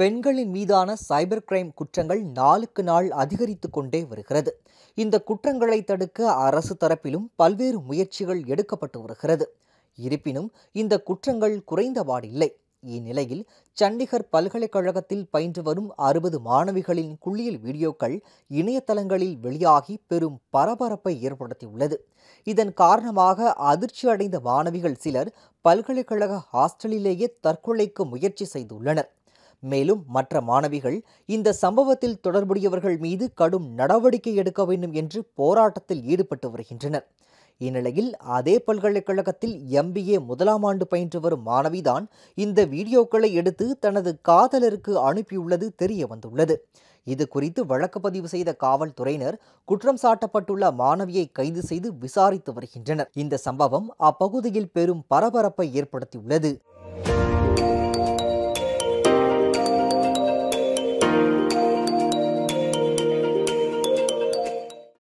பெண்களின் மீதான cyber crime குற்றங்கள் நாளுக்கு நாள் அதிகரித்து கொண்டே வருகிறது இந்த குற்றங்களை தடுக்க அரசு தரப்பிலும் பல்வேறு முயற்சிகள் எடுக்கப்பட்டு வருகிறது இருப்பினும் இந்த குற்றங்கள் குறைந்தபாடில்லை இந்நிலையில் சண்டிகர் பல்கலைக்கழகத்தில் பயின்று வரும் அறுபது மாணவிகளின் குளியல் வீடியோக்கள் இணையதளங்களில் வெளியாகி பெரும் பரபரப்பை ஏற்படுத்தியுள்ளது இதன் காரணமாக அதிர்ச்சி அடைந்த மாணவிகள் சிலர் பல்கலைக்கழக ஹாஸ்டலிலேயே தற்கொலைக்கு முயற்சி செய்துள்ளனர் மேலும் மற்ற மாணவிகள் இந்த சம்பவத்தில் தொடர்புடையவர்கள் மீது கடும் நடவடிக்கை எடுக்க வேண்டும் என்று போராட்டத்தில் ஈடுபட்டு வருகின்றனர் இந்நிலையில் அதே பல்கலைக்கழகத்தில் எம்பிஏ முதலாம் ஆண்டு பயின்று வரும் மாணவிதான் இந்த வீடியோக்களை எடுத்து தனது காதலருக்கு அனுப்பியுள்ளது தெரிய வந்துள்ளது இது குறித்து வழக்கு பதிவு செய்த காவல்துறையினர் குற்றம் சாட்டப்பட்டுள்ள மாணவியை கைது செய்து விசாரித்து வருகின்றனர் இந்த சம்பவம் அப்பகுதியில் பெரும் பரபரப்பை ஏற்படுத்தியுள்ளது